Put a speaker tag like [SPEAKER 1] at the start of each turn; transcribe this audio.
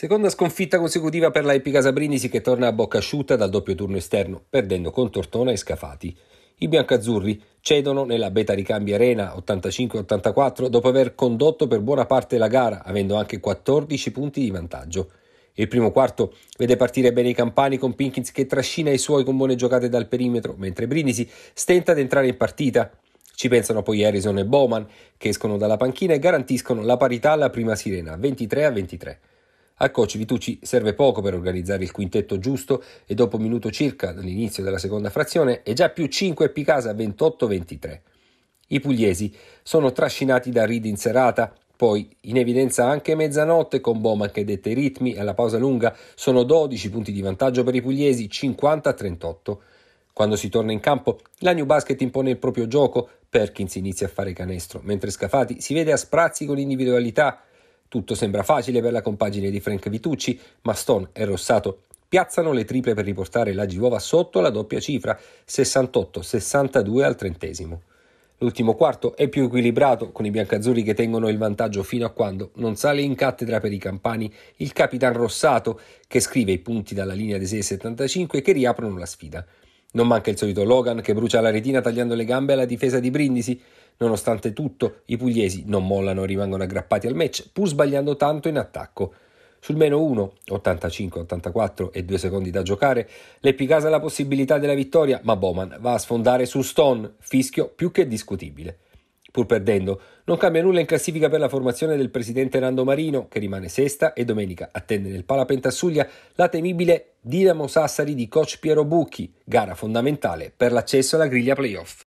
[SPEAKER 1] Seconda sconfitta consecutiva per la EP Casabrinisi che torna a bocca asciutta dal doppio turno esterno, perdendo con Tortona e Scafati. I biancazzurri cedono nella Beta Ricambi Arena 85-84 dopo aver condotto per buona parte la gara, avendo anche 14 punti di vantaggio. Il primo quarto vede partire bene i campani con Pinkins che trascina i suoi con buone giocate dal perimetro, mentre Brindisi stenta ad entrare in partita. Ci pensano poi Harrison e Bowman che escono dalla panchina e garantiscono la parità alla prima sirena 23 23. Al coach Vitucci serve poco per organizzare il quintetto giusto e dopo un minuto circa dall'inizio della seconda frazione è già più 5 Picasa 28-23. I pugliesi sono trascinati da Reed in serata, poi in evidenza anche mezzanotte con Boman che dette i ritmi alla pausa lunga sono 12 punti di vantaggio per i pugliesi 50-38. Quando si torna in campo, la New Basket impone il proprio gioco, Perkins inizia a fare canestro, mentre Scafati si vede a sprazzi con individualità, tutto sembra facile per la compagine di Frank Vitucci, ma Stone e Rossato piazzano le triple per riportare la Givova sotto la doppia cifra, 68-62 al trentesimo. L'ultimo quarto è più equilibrato, con i biancazzurri che tengono il vantaggio fino a quando non sale in cattedra per i campani il capitan Rossato, che scrive i punti dalla linea di 6-75 che riaprono la sfida. Non manca il solito Logan che brucia la retina tagliando le gambe alla difesa di Brindisi, Nonostante tutto, i pugliesi non mollano e rimangono aggrappati al match, pur sbagliando tanto in attacco. Sul meno 1, 85-84 e 2 secondi da giocare, l'Epicasa ha la possibilità della vittoria, ma Bowman va a sfondare su Stone, fischio più che discutibile. Pur perdendo, non cambia nulla in classifica per la formazione del presidente Rando Marino, che rimane sesta e domenica attende nel Palapentassuglia la temibile Dinamo Sassari di coach Piero Bucchi, gara fondamentale per l'accesso alla griglia playoff.